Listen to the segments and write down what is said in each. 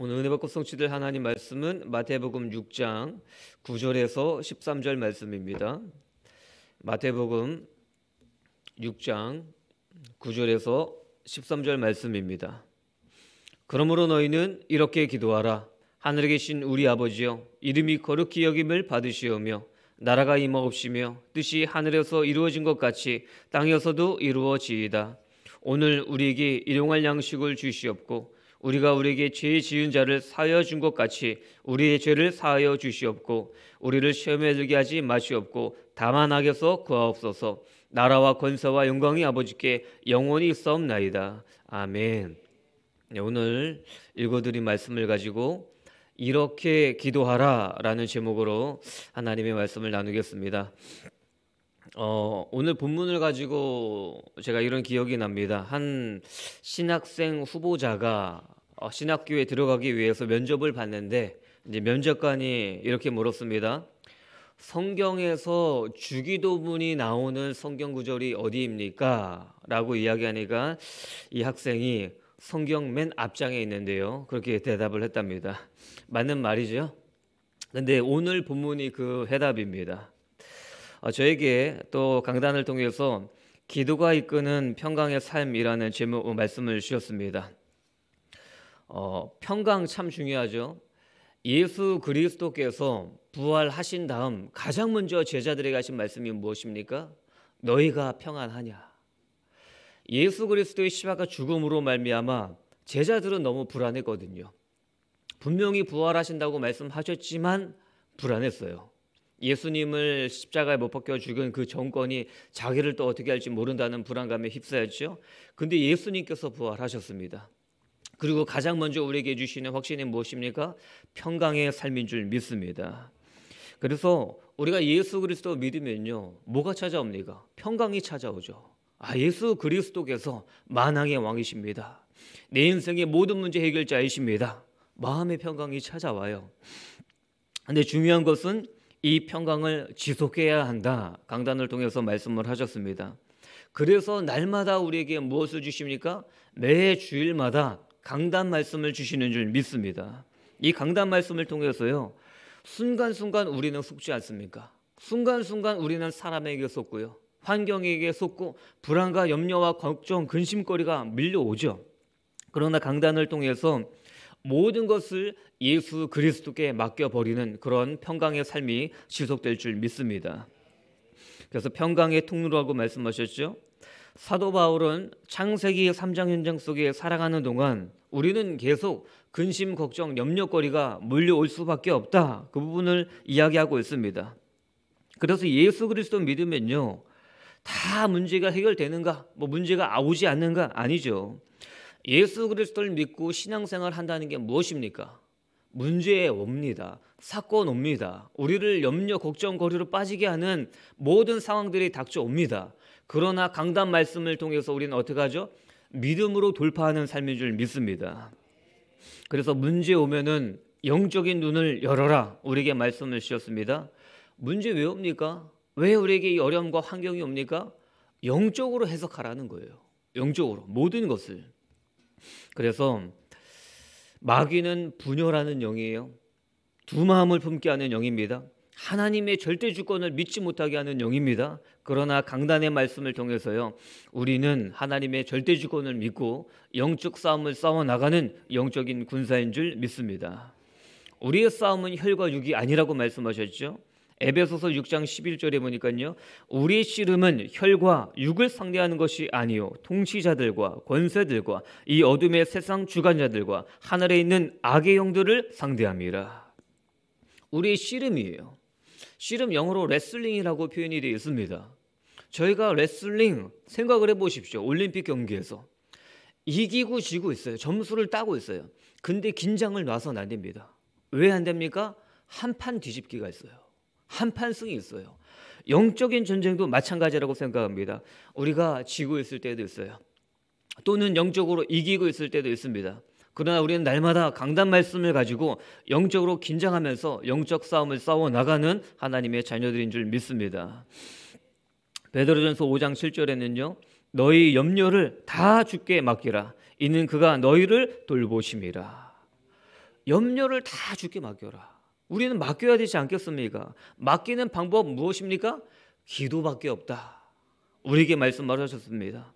오늘 은혜 받고 성취될 하나님 말씀은 마태복음 6장 9절에서 13절 말씀입니다. 마태복음 6장 9절에서 13절 말씀입니다. 그러므로 너희는 이렇게 기도하라. 하늘에 계신 우리 아버지여 이름이 거룩히 여김을 받으시오며 나라가 임하옵시며 뜻이 하늘에서 이루어진 것 같이 땅에서도 이루어지이다. 오늘 우리에게 일용할 양식을 주시옵고 우리가 우리에게 죄 지은 자를 사하여 준 것 같이 우리의 죄를 사하여 주시옵고 우리를 시험에 들게 하지 마시옵고 다만 악에서 구하옵소서 나라와 권세와 영광이 아버지께 영원히 있사옵나이다 아멘. 네, 오늘 읽어드린 말씀을 가지고 이렇게 기도하라라는 제목으로 하나님의 말씀을 나누겠습니다. 어, 오늘 본문을 가지고 제가 이런 기억이 납니다. 한 신학생 후보자가 어, 신학교에 들어가기 위해서 면접을 봤는데 이제 면접관이 이렇게 물었습니다. 성경에서 주기도문이 나오는 성경 구절이 어디입니까? 라고 이야기하니까 이 학생이 성경 맨 앞장에 있는데요. 그렇게 대답을 했답니다. 맞는 말이죠. 근데 오늘 본문이 그 해답입니다. 어, 저에게 또 강단을 통해서 기도가 이끄는 평강의 삶이라는 제목 어, 말씀을 주셨습니다. 어, 평강 참 중요하죠. 예수 그리스도께서 부활하신 다음 가장 먼저 제자들에게 하신 말씀이 무엇입니까? 너희가 평안하냐. 예수 그리스도의 십자가 죽음으로 말미암아 제자들은 너무 불안했거든요. 분명히 부활하신다고 말씀하셨지만 불안했어요. 예수님을 십자가에 못 박혀 죽은 그 정권이 자기를 또 어떻게 할지 모른다는 불안감에 휩싸였죠. 근데 예수님께서 부활하셨습니다. 그리고 가장 먼저 우리에게 주시는 확신이 무엇입니까? 평강의 삶인 줄 믿습니다. 그래서 우리가 예수 그리스도 믿으면요. 뭐가 찾아옵니까? 평강이 찾아오죠. 아, 예수 그리스도께서 만왕의 왕이십니다. 내 인생의 모든 문제 해결자이십니다. 마음의 평강이 찾아와요. 근데 중요한 것은 이 평강을 지속해야 한다. 강단을 통해서 말씀을 하셨습니다. 그래서 날마다 우리에게 무엇을 주십니까? 매 주일마다 강단 말씀을 주시는 줄 믿습니다. 이 강단 말씀을 통해서요. 순간순간 우리는 속지 않습니까? 순간순간 우리는 사람에게 속고요. 환경에게 속고 불안과 염려와 걱정, 근심거리가 밀려오죠. 그러나 강단을 통해서 모든 것을 예수 그리스도께 맡겨버리는 그런 평강의 삶이 지속될 줄 믿습니다. 그래서 평강의 통로라고 말씀하셨죠. 사도 바울은 창세기 3장 현장 속에 살아가는 동안 우리는 계속 근심, 걱정, 염려거리가 몰려올 수밖에 없다. 그 부분을 이야기하고 있습니다. 그래서 예수 그리스도 믿으면요. 다 문제가 해결되는가? 뭐 문제가 오지 않는가? 아니죠. 예수 그리스도를 믿고 신앙생활 한다는 게 무엇입니까? 문제에 옵니다. 사건 옵니다. 우리를 염려 걱정 거리로 빠지게 하는 모든 상황들이 닥쳐옵니다. 그러나 강단 말씀을 통해서 우리는 어떻게 하죠? 믿음으로 돌파하는 삶인 줄 믿습니다. 그래서 문제 오면은 영적인 눈을 열어라. 우리에게 말씀을 주셨습니다. 문제 왜 옵니까? 왜 우리에게 이 어려움과 환경이 옵니까? 영적으로 해석하라는 거예요. 영적으로 모든 것을. 그래서 마귀는 분열하는 영이에요. 두 마음을 품게 하는 영입니다. 하나님의 절대 주권을 믿지 못하게 하는 영입니다. 그러나 강단의 말씀을 통해서요, 우리는 하나님의 절대 주권을 믿고 영적 싸움을 싸워 나가는 영적인 군사인 줄 믿습니다. 우리의 싸움은 혈과 육이 아니라고 말씀하셨죠. 에베소서 6장 11절에 보니까요. 우리의 씨름은 혈과 육을 상대하는 것이 아니요 통치자들과 권세들과 이 어둠의 세상 주관자들과 하늘에 있는 악의 영들을 상대합니다 우리의 씨름이에요. 씨름 영어로 레슬링이라고 표현이 되어 있습니다. 저희가 레슬링 생각을 해 보십시오. 올림픽 경기에서 이기고 지고 있어요. 점수를 따고 있어요. 근데 긴장을 놔서는안 됩니다. 왜 안 됩니까? 한 판 뒤집기가 있어요. 한판승이 있어요. 영적인 전쟁도 마찬가지라고 생각합니다. 우리가 지고 있을 때도 있어요. 또는 영적으로 이기고 있을 때도 있습니다. 그러나 우리는 날마다 강단 말씀을 가지고 영적으로 긴장하면서 영적 싸움을 싸워 나가는 하나님의 자녀들인 줄 믿습니다. 베드로전서 5장 7절에는요. 너희 염려를 다 주께 맡기라. 이는 그가 너희를 돌보심이라. 염려를 다 주께 맡겨라. 우리는 맡겨야 되지 않겠습니까? 맡기는 방법 무엇입니까? 기도밖에 없다. 우리에게 말씀 하셨습니다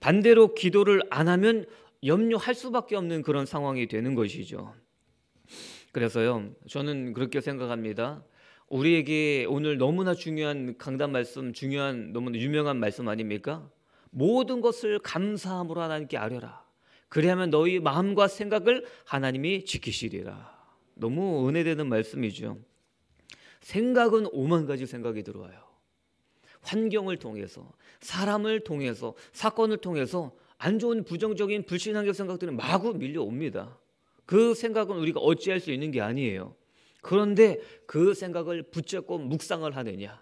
반대로 기도를 안 하면 염려할 수밖에 없는 그런 상황이 되는 것이죠. 그래서요, 저는 그렇게 생각합니다. 우리에게 오늘 너무나 중요한 강단 말씀, 중요한 너무나 유명한 말씀 아닙니까? 모든 것을 감사함으로 하나님께 아뢰라. 그리하면 너희 마음과 생각을 하나님이 지키시리라. 너무 은혜되는 말씀이죠. 생각은 오만 가지 생각이 들어와요. 환경을 통해서, 사람을 통해서, 사건을 통해서 안 좋은 부정적인 불신앙적 생각들이 마구 밀려옵니다. 그 생각은 우리가 어찌할 수 있는 게 아니에요. 그런데 그 생각을 붙잡고 묵상을 하느냐,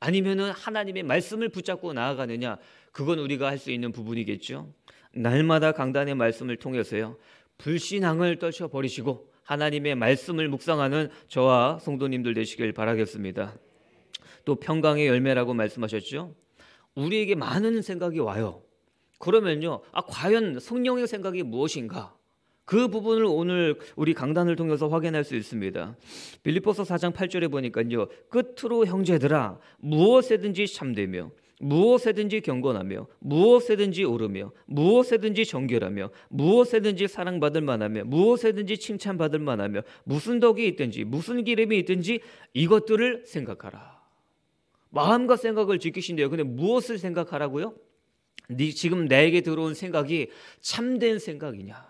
아니면은 하나님의 말씀을 붙잡고 나아가느냐, 그건 우리가 할 수 있는 부분이겠죠. 날마다 강단의 말씀을 통해서요, 불신앙을 떨쳐버리시고 하나님의 말씀을 묵상하는 저와 성도님들 되시길 바라겠습니다. 또 평강의 열매라고 말씀하셨죠. 우리에게 많은 생각이 와요. 그러면요, 아 과연 성령의 생각이 무엇인가? 그 부분을 오늘 우리 강단을 통해서 확인할 수 있습니다. 빌립보서 4장 8절에 보니까요. 끝으로 형제들아 무엇에든지 참되며 무엇에든지 경건하며 무엇에든지 오르며 무엇에든지 정결하며 무엇에든지 사랑받을 만하며 무엇에든지 칭찬받을 만하며 무슨 덕이 있든지 무슨 기름이 있든지 이것들을 생각하라. 마음과 생각을 지키신대요. 근데 무엇을 생각하라고요? 네 지금 나에게 들어온 생각이 참된 생각이냐?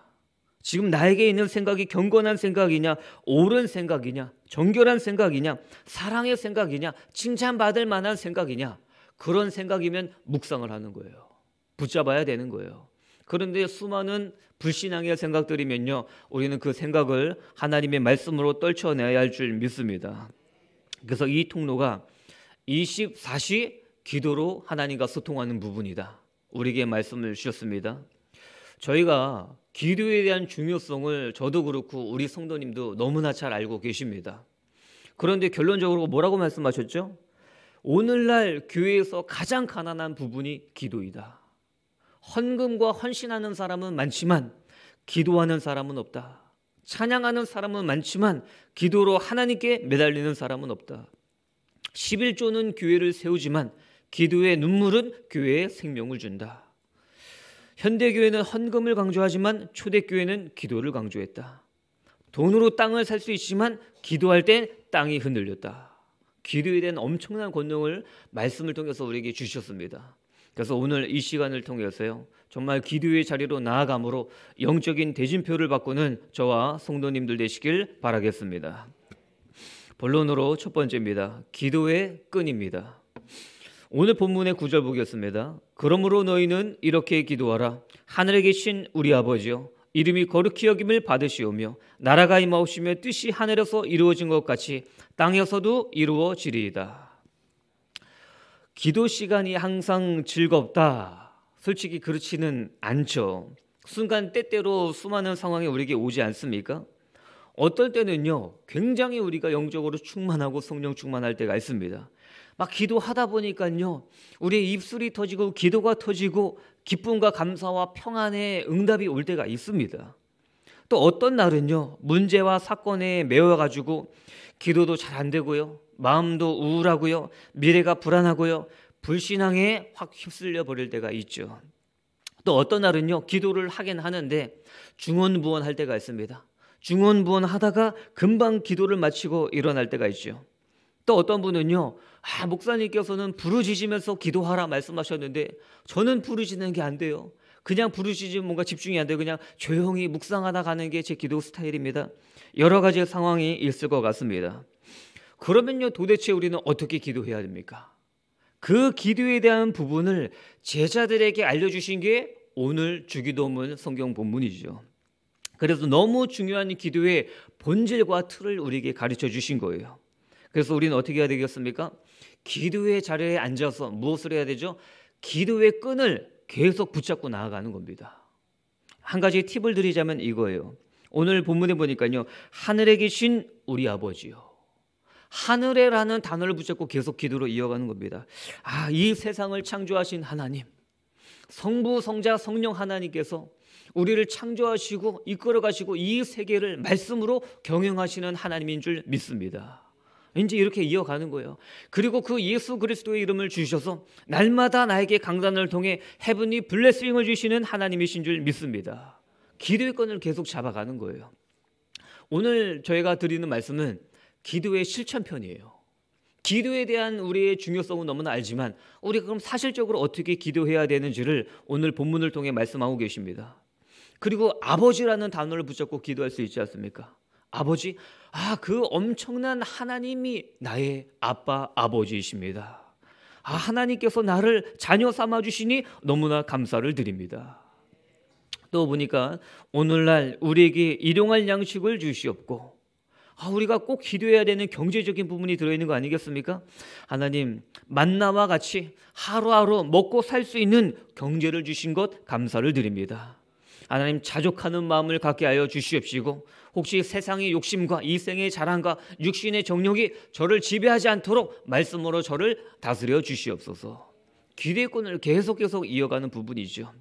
지금 나에게 있는 생각이 경건한 생각이냐, 옳은 생각이냐, 정결한 생각이냐, 사랑의 생각이냐, 칭찬받을 만한 생각이냐. 그런 생각이면 묵상을 하는 거예요. 붙잡아야 되는 거예요. 그런데 수많은 불신앙의 생각들이면요, 우리는 그 생각을 하나님의 말씀으로 떨쳐내야 할 줄 믿습니다. 그래서 이 통로가 24시 기도로 하나님과 소통하는 부분이다. 우리에게 말씀을 주셨습니다. 저희가 기도에 대한 중요성을 저도 그렇고 우리 성도님도 너무나 잘 알고 계십니다. 그런데 결론적으로 뭐라고 말씀하셨죠? 오늘날 교회에서 가장 가난한 부분이 기도이다. 헌금과 헌신하는 사람은 많지만 기도하는 사람은 없다. 찬양하는 사람은 많지만 기도로 하나님께 매달리는 사람은 없다. 11조는 교회를 세우지만 기도의 눈물은 교회에 생명을 준다. 현대교회는 헌금을 강조하지만 초대교회는 기도를 강조했다. 돈으로 땅을 살 수 있지만 기도할 땐 땅이 흔들렸다. 기도에 대한 엄청난 권능을 말씀을 통해서 우리에게 주셨습니다. 그래서 오늘 이 시간을 통해서요. 정말 기도의 자리로 나아감으로 영적인 대진표를 바꾸는 저와 성도님들 되시길 바라겠습니다. 본론으로 첫 번째입니다. 기도의 끈입니다. 오늘 본문의 구절 보겠습니다. 그러므로 너희는 이렇게 기도하라. 하늘에 계신 우리 아버지요 이름이 거룩히 여김을 받으시오며 나라가 임하옵시며 뜻이 하늘에서 이루어진 것 같이 땅에서도 이루어지리이다. 기도 시간이 항상 즐겁다. 솔직히 그렇지는 않죠. 순간 때때로 수많은 상황이 우리에게 오지 않습니까? 어떨 때는요, 굉장히 우리가 영적으로 충만하고 성령 충만할 때가 있습니다. 막 기도하다 보니까요. 우리의 입술이 터지고 기도가 터지고 기쁨과 감사와 평안의 응답이 올 때가 있습니다. 또 어떤 날은요. 문제와 사건에 매워 가지고 기도도 잘 안 되고요. 마음도 우울하고요. 미래가 불안하고요. 불신앙에 확 휩쓸려 버릴 때가 있죠. 또 어떤 날은요. 기도를 하긴 하는데 중언부언 할 때가 있습니다. 중언부언 하다가 금방 기도를 마치고 일어날 때가 있죠. 또 어떤 분은요. 아, 목사님께서는 부르짖으면서 기도하라 말씀하셨는데 저는 부르짖는 게 안 돼요. 그냥 부르짖으면 뭔가 집중이 안 돼요. 그냥 조용히 묵상하다 가는 게 제 기도 스타일입니다. 여러 가지 상황이 있을 것 같습니다. 그러면요, 도대체 우리는 어떻게 기도해야 됩니까? 그 기도에 대한 부분을 제자들에게 알려주신 게 오늘 주기도문 성경 본문이죠. 그래서 너무 중요한 기도의 본질과 틀을 우리에게 가르쳐 주신 거예요. 그래서 우리는 어떻게 해야 되겠습니까? 기도의 자리에 앉아서 무엇을 해야 되죠? 기도의 끈을 계속 붙잡고 나아가는 겁니다. 한 가지 팁을 드리자면 이거예요. 오늘 본문에 보니까요. 하늘에 계신 우리 아버지요. 하늘에라는 단어를 붙잡고 계속 기도로 이어가는 겁니다. 아, 이 세상을 창조하신 하나님. 성부, 성자, 성령 하나님께서 우리를 창조하시고 이끌어 가시고 이 세계를 말씀으로 경영하시는 하나님인 줄 믿습니다. 왠지 이렇게 이어가는 거예요. 그리고 그 예수 그리스도의 이름을 주셔서 날마다 나에게 강단을 통해 헤븐이 블레스윙을 주시는 하나님이신 줄 믿습니다. 기도의건을 계속 잡아가는 거예요. 오늘 저희가 드리는 말씀은 기도의 실천편이에요. 기도에 대한 우리의 중요성은 너무나 알지만 우리가 그럼 사실적으로 어떻게 기도해야 되는지를 오늘 본문을 통해 말씀하고 계십니다. 그리고 아버지라는 단어를 붙잡고 기도할 수 있지 않습니까? 아버지, 아, 그 엄청난 하나님이 나의 아빠, 아버지이십니다. 아, 하나님께서 나를 자녀 삼아주시니 너무나 감사를 드립니다. 또 보니까 오늘날 우리에게 일용할 양식을 주시옵고, 아, 우리가 꼭 기도해야 되는 경제적인 부분이 들어있는 거 아니겠습니까? 하나님, 만나와 같이 하루하루 먹고 살 수 있는 경제를 주신 것 감사를 드립니다. 하나님 자족하는 마음을 갖게 하여 주시옵시고 혹시 세상의 욕심과 일생의 자랑과 육신의 정욕이 저를 지배하지 않도록 말씀으로 저를 다스려 주시옵소서. 기대권을 계속 계속 이어가는 부분이죠.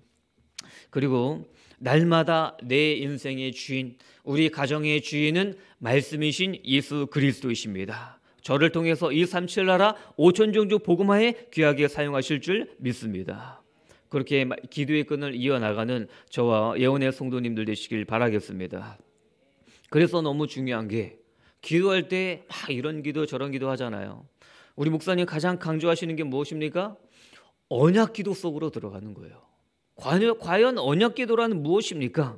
그리고 날마다 내 인생의 주인, 우리 가정의 주인은 말씀이신 예수 그리스도이십니다. 저를 통해서 이 삼칠나라 오천 종족 복음화에 귀하게 사용하실 줄 믿습니다. 그렇게 기도의 끈을 이어나가는 저와 예원의 성도님들 되시길 바라겠습니다. 그래서 너무 중요한 게 기도할 때 막 이런 기도 저런 기도 하잖아요. 우리 목사님 가장 강조하시는 게 무엇입니까? 언약 기도 속으로 들어가는 거예요. 과연, 언약 기도라는 무엇입니까?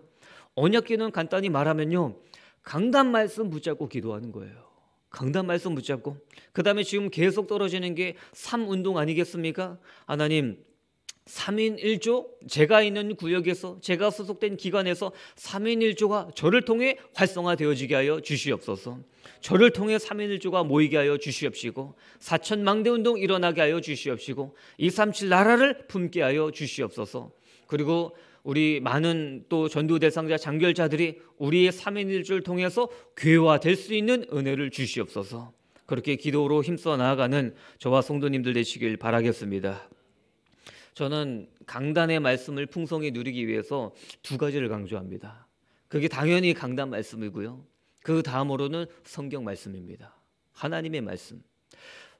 언약 기도는 간단히 말하면요. 강단 말씀 붙잡고 기도하는 거예요. 강단 말씀 붙잡고. 그 다음에 지금 계속 떨어지는 게 삶 운동 아니겠습니까? 하나님, 3인 1조 제가 있는 구역에서 제가 소속된 기관에서 3인 1조가 저를 통해 활성화되어지게 하여 주시옵소서. 저를 통해 3인 1조가 모이게 하여 주시옵시고 사천 망대 운동 일어나게 하여 주시옵시고 237 나라를 품게 하여 주시옵소서. 그리고 우리 많은 또 전도 대상자 장결자들이 우리의 3인 1조를 통해서 괴화될 수 있는 은혜를 주시옵소서. 그렇게 기도로 힘써 나아가는 저와 성도님들 되시길 바라겠습니다. 저는 강단의 말씀을 풍성히 누리기 위해서 두 가지를 강조합니다. 그게 당연히 강단 말씀이고요. 그 다음으로는 성경 말씀입니다. 하나님의 말씀.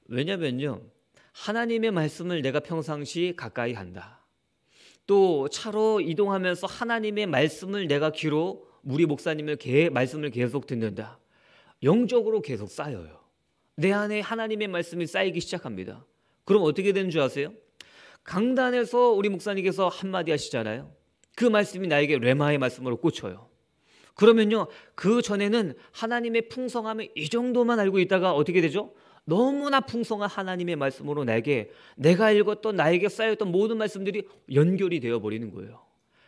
왜냐면요. 하나님의 말씀을 내가 평상시 가까이 한다. 또 차로 이동하면서 하나님의 말씀을 내가 귀로 우리 목사님의 개, 말씀을 계속 듣는다. 영적으로 계속 쌓여요. 내 안에 하나님의 말씀이 쌓이기 시작합니다. 그럼 어떻게 되는 줄 아세요? 강단에서 우리 목사님께서 한마디 하시잖아요. 그 말씀이 나에게 레마의 말씀으로 꽂혀요. 그러면요, 그 전에는 하나님의 풍성함을 이 정도만 알고 있다가 어떻게 되죠? 너무나 풍성한 하나님의 말씀으로 나에게 내가 읽었던 나에게 쌓였던 모든 말씀들이 연결이 되어 버리는 거예요.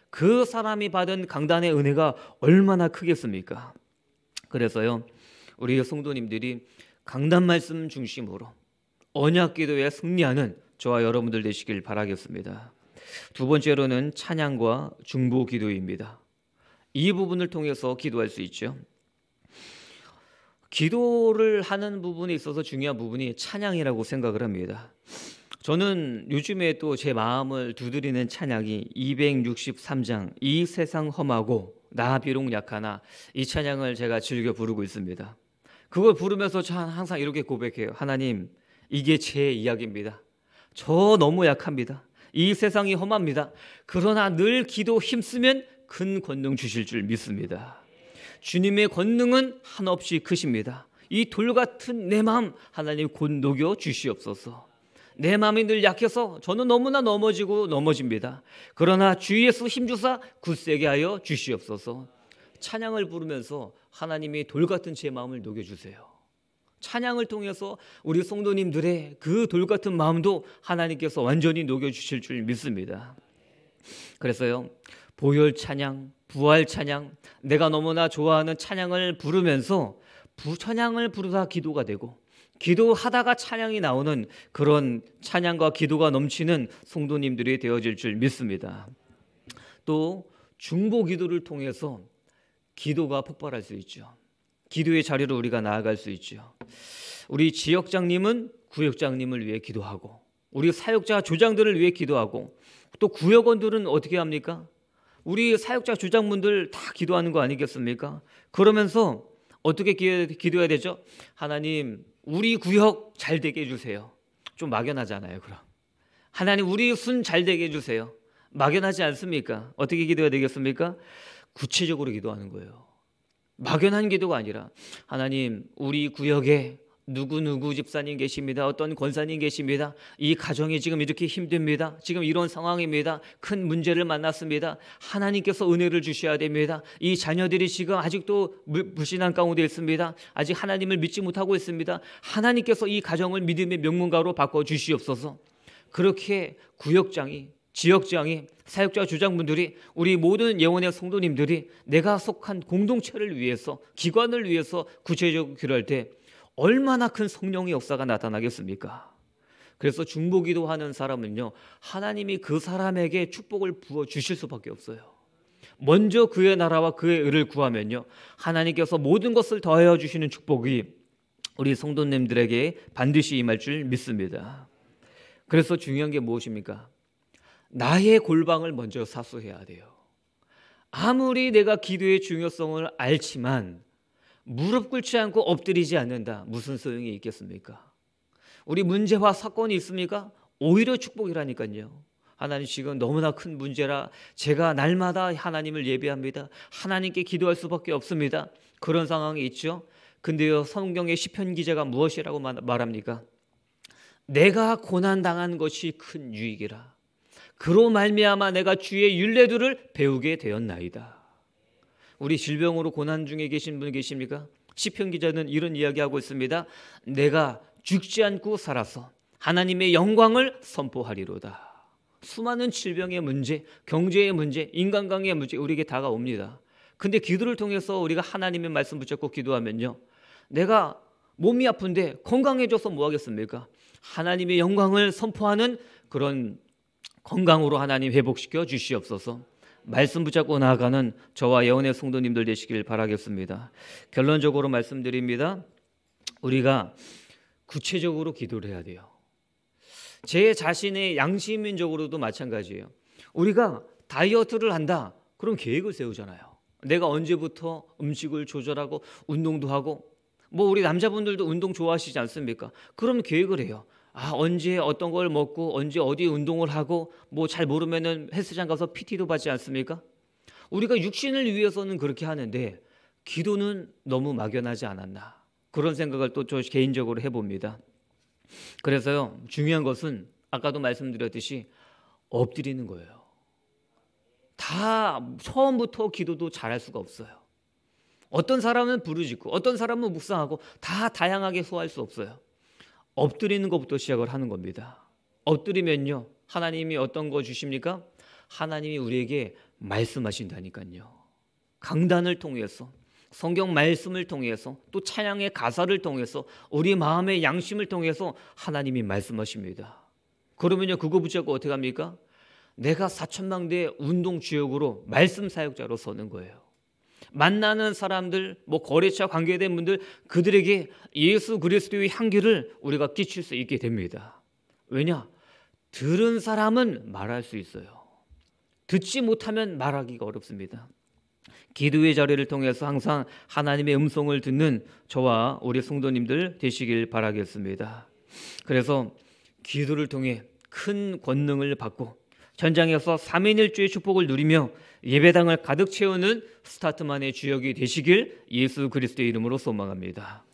그 사람이 받은 강단의 은혜가 얼마나 크겠습니까? 그래서요, 우리 성도님들이 강단 말씀 중심으로 언약 기도에 승리하는 저와 여러분들 되시길 바라겠습니다. 두 번째로는 찬양과 중보 기도입니다. 이 부분을 통해서 기도할 수 있죠. 기도를 하는 부분에 있어서 중요한 부분이 찬양이라고 생각을 합니다. 저는 요즘에 또 제 마음을 두드리는 찬양이 263장 이 세상 험하고 나 비록 약하나 이 찬양을 제가 즐겨 부르고 있습니다. 그걸 부르면서 항상 이렇게 고백해요. 하나님, 이게 제 이야기입니다. 저 너무 약합니다. 이 세상이 험합니다. 그러나 늘 기도 힘쓰면 큰 권능 주실 줄 믿습니다. 주님의 권능은 한없이 크십니다. 이 돌 같은 내 마음 하나님 곧 녹여 주시옵소서. 내 마음이 늘 약해서 저는 너무나 넘어지고 넘어집니다. 그러나 주 예수 힘주사 굳세게 하여 주시옵소서. 찬양을 부르면서 하나님이 돌 같은 제 마음을 녹여주세요. 찬양을 통해서 우리 성도님들의 그 돌 같은 마음도 하나님께서 완전히 녹여 주실 줄 믿습니다. 그래서요. 보혈 찬양, 부활 찬양, 내가 너무나 좋아하는 찬양을 부르면서 부찬양을 부르다 기도가 되고 기도하다가 찬양이 나오는 그런 찬양과 기도가 넘치는 성도님들이 되어질 줄 믿습니다. 또 중보 기도를 통해서 기도가 폭발할 수 있죠. 기도의 자리로 우리가 나아갈 수 있지요. 우리 지역장님은 구역장님을 위해 기도하고 우리 사역자 조장들을 위해 기도하고 또 구역원들은 어떻게 합니까? 우리 사역자 조장분들 다 기도하는 거 아니겠습니까? 그러면서 어떻게 기도해야 되죠? 하나님 우리 구역 잘 되게 해주세요. 좀 막연하잖아요. 그럼 하나님 우리 순 잘 되게 해주세요. 막연하지 않습니까? 어떻게 기도해야 되겠습니까? 구체적으로 기도하는 거예요. 막연한 기도가 아니라 하나님 우리 구역에 누구누구 집사님 계십니다. 어떤 권사님 계십니다. 이 가정이 지금 이렇게 힘듭니다. 지금 이런 상황입니다. 큰 문제를 만났습니다. 하나님께서 은혜를 주셔야 됩니다. 이 자녀들이 지금 아직도 불신한 가운데 있습니다. 아직 하나님을 믿지 못하고 있습니다. 하나님께서 이 가정을 믿음의 명문가로 바꿔 주시옵소서. 그렇게 구역장이 지역지향이 사역자 주장분들이 우리 모든 예원의 성도님들이 내가 속한 공동체를 위해서 기관을 위해서 구체적으로 기도할 때 얼마나 큰 성령의 역사가 나타나겠습니까? 그래서 중보기도 하는 사람은요 하나님이 그 사람에게 축복을 부어 주실 수밖에 없어요. 먼저 그의 나라와 그의 의를 구하면요 하나님께서 모든 것을 더하여 주시는 축복이 우리 성도님들에게 반드시 임할 줄 믿습니다. 그래서 중요한 게 무엇입니까? 나의 골방을 먼저 사수해야 돼요. 아무리 내가 기도의 중요성을 알지만 무릎 꿇지 않고 엎드리지 않는다. 무슨 소용이 있겠습니까? 우리 문제와 사건이 있습니까? 오히려 축복이라니까요. 하나님 지금 너무나 큰 문제라 제가 날마다 하나님을 예배합니다. 하나님께 기도할 수밖에 없습니다. 그런 상황이 있죠. 근데요 성경의 시편 기자가 무엇이라고 말합니까? 내가 고난 당한 것이 큰 유익이라. 그로 말미암아 내가 주의 윤례들을 배우게 되었나이다. 우리 질병으로 고난 중에 계신 분 계십니까? 시편 기자는 이런 이야기하고 있습니다. 내가 죽지 않고 살아서 하나님의 영광을 선포하리로다. 수많은 질병의 문제, 경제의 문제, 인간관계의 문제 우리에게 다가옵니다. 근데 기도를 통해서 우리가 하나님의 말씀 붙잡고 기도하면요. 내가 몸이 아픈데 건강해져서 뭐 하겠습니까? 하나님의 영광을 선포하는 그런 건강으로 하나님 회복시켜 주시옵소서. 말씀 붙잡고 나아가는 저와 예언의 성도님들 되시길 바라겠습니다. 결론적으로 말씀드립니다. 우리가 구체적으로 기도를 해야 돼요. 제 자신의 양심인적으로도 마찬가지예요. 우리가 다이어트를 한다. 그럼 계획을 세우잖아요. 내가 언제부터 음식을 조절하고 운동도 하고 뭐 우리 남자분들도 운동 좋아하시지 않습니까? 그럼 계획을 해요. 아, 언제 어떤 걸 먹고 언제 어디 운동을 하고 뭐 잘 모르면은 헬스장 가서 PT도 받지 않습니까? 우리가 육신을 위해서는 그렇게 하는데 기도는 너무 막연하지 않았나. 그런 생각을 또 저 개인적으로 해 봅니다. 그래서요. 중요한 것은 아까도 말씀드렸듯이 엎드리는 거예요. 다 처음부터 기도도 잘 할 수가 없어요. 어떤 사람은 부르짖고 어떤 사람은 묵상하고 다 다양하게 소화할 수 없어요. 엎드리는 것부터 시작을 하는 겁니다. 엎드리면요. 하나님이 어떤 거 주십니까? 하나님이 우리에게 말씀하신다니까요. 강단을 통해서 성경 말씀을 통해서 또 찬양의 가사를 통해서 우리 마음의 양심을 통해서 하나님이 말씀하십니다. 그러면요 그거 붙잡고 어떻게 합니까? 내가 사천망대 운동 주역으로 말씀 사역자로 서는 거예요. 만나는 사람들, 뭐 거래처 관계된 분들 그들에게 예수 그리스도의 향기를 우리가 끼칠 수 있게 됩니다. 왜냐? 들은 사람은 말할 수 있어요. 듣지 못하면 말하기가 어렵습니다. 기도의 자리를 통해서 항상 하나님의 음성을 듣는 저와 우리 성도님들 되시길 바라겠습니다. 그래서 기도를 통해 큰 권능을 받고 현장에서 3인1주의 축복을 누리며 예배당을 가득 채우는 스타트만의 주역이 되시길 예수 그리스도의 이름으로 소망합니다.